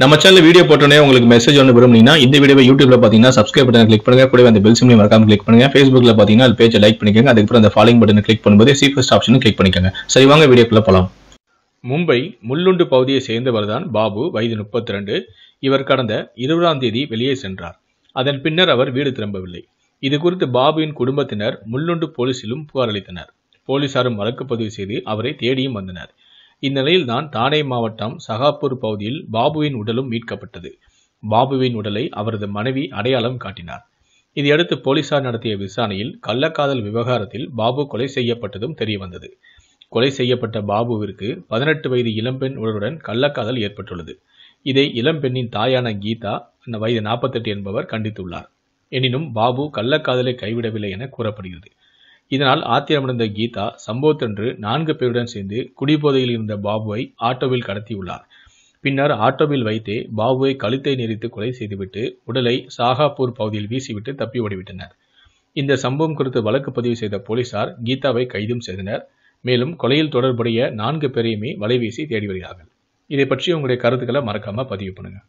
நம்ம channel video போட்டோன்னே உங்களுக்கு மெசேஜ் ஒன்று விரும்புனீங்கன்னா இந்த வீடியோ யூடியூப்ல பார்த்தீங்கன்னா சப்ஸ்கிரைப் பட்டன் கிளிக் பண்ணுங்க கூட அந்த பெல் சிம்லையும் மறக்காம கிளிக் பண்ணுங்க ஃபேஸ்புக்ல பார்த்தீங்கன்னா அது பேஜை லைக் பண்ணிக்கோங்க அதுக்கப்புறம் அந்த ஃபாலோயிங் பட்டன் கிளிக் பண்ணும்போது சீஃபஸ்ட் ஆப்ஷன் கிளிக் பண்ணிக்கோங்க சரி வாங்க வீடியோக்குள்ள போகலாம் மும்பை முள்ளுண்டு பகுதியை சேர்ந்தவர் தான் பாபு வயது முப்பத்தி ரெண்டு இவர் கடந்த இருபதாம் தேதி வெளியே சென்றார் அதன் பின்னர் அவர் வீடு திரும்பவில்லை இது குறித்து பாபுவின் குடும்பத்தினர் முள்ளுண்டு போலீசிலும் புகார் அளித்தனர் போலீசாரும் வழக்கு பதிவு செய்து அவரை தேடியும் வந்தனர் இந்நிலையில்தான் தானே மாவட்டம் சகாப்பூர் பகுதியில் பாபுவின் உடலும் மீட்கப்பட்டது பாபுவின் உடலை அவரது மனைவி அடையாளம் காட்டினார் இதையடுத்து போலீசார் நடத்திய விசாரணையில் கள்ளக்காதல் விவகாரத்தில் பாபு கொலை செய்யப்பட்டதும் தெரியவந்தது கொலை செய்யப்பட்ட பாபுவிற்கு பதினெட்டு வயது இளம்பெண் உடலுடன் கள்ளக்காதல் ஏற்பட்டுள்ளது இதை இளம்பெண்ணின் தாயான கீதா வயது நாற்பத்தெட்டு என்பவர் கண்டித்துள்ளார் எனினும் பாபு கள்ளக்காதலை கைவிடவில்லை என கூறப்படுகிறது இதனால் ஆத்திரமடைந்த கீதா சம்பவத்தன்று நான்கு பேருடன் சேர்ந்து குடிபோதையில் இருந்த பாபுவை ஆட்டோவில் கடத்தியுள்ளார் பின்னர் ஆட்டோவில் வைத்தே பாபுவை கழுத்தை நெறித்து கொலை செய்துவிட்டு உடலை சாகாப்பூர் பகுதியில் வீசிவிட்டு தப்பி ஓடிவிட்டனர் இந்த சம்பவம் குறித்து வழக்கு பதிவு செய்த போலீசார் கீதாவை கைதும் செய்தனர் மேலும் கொலையில் தொடர்புடைய நான்கு பேரையுமே வலைவீசி தேடி வருகிறார்கள் இதை பற்றி உங்களுடைய கருத்துக்களை மறக்காம பதிவு பண்ணுங்கள்